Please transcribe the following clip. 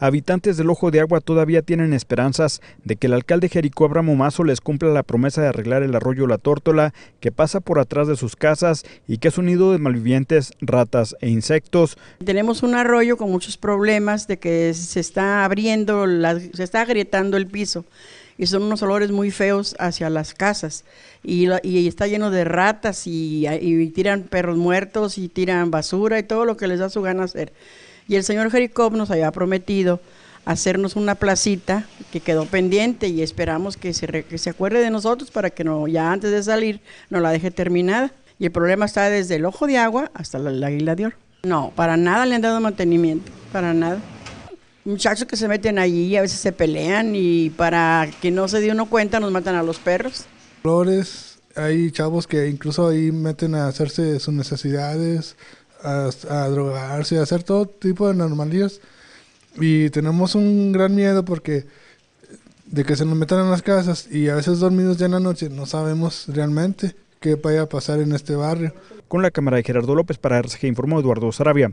Habitantes del Ojo de Agua todavía tienen esperanzas de que el alcalde Jericó Abramo Mazo les cumpla la promesa de arreglar el arroyo La Tórtola que pasa por atrás de sus casas y que es un nido de malvivientes, ratas e insectos. Tenemos un arroyo con muchos problemas de que se está abriendo, se está agrietando el piso y son unos olores muy feos hacia las casas y, está lleno de ratas y, y tiran perros muertos y tiran basura y todo lo que les da su gana hacer. Y el señor Jericó nos había prometido hacernos una placita que quedó pendiente y esperamos que se, acuerde de nosotros para que no, ya antes de salir nos la deje terminada. Y el problema está desde el ojo de agua hasta la, águila de oro. No, para nada le han dado mantenimiento, para nada. Muchachos que se meten allí a veces se pelean y para que no se dé uno cuenta nos matan a los perros. Flores, hay chavos que incluso ahí meten a hacerse sus necesidades, a, drogarse, a hacer todo tipo de anomalías Y tenemos un gran miedo porque de que se nos metan en las casas y a veces dormidos ya en la noche no sabemos realmente qué vaya a pasar en este barrio. Con la cámara de Gerardo López para RCG informó Eduardo Sarabia.